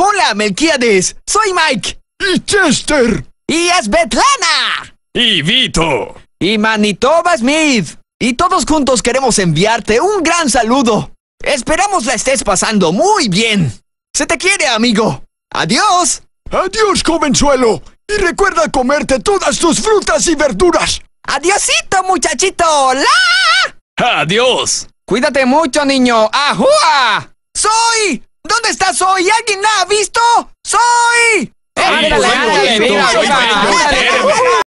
Hola, Melquiades. Soy Mike. Y Chester. Y es Betlana. Y Vito. Y Manitoba Smith. Y todos juntos queremos enviarte un gran saludo. Esperamos la estés pasando muy bien. Se te quiere, amigo. Adiós. Adiós, jovenzuelo. Y recuerda comerte todas tus frutas y verduras. ¡Adiósito, muchachito. ¡Hola! Adiós. Cuídate mucho, niño. ¡Ajua! ¿Dónde está Soy? ¿Alguien la ha visto? ¡Soy! ¡Ándale, ándale!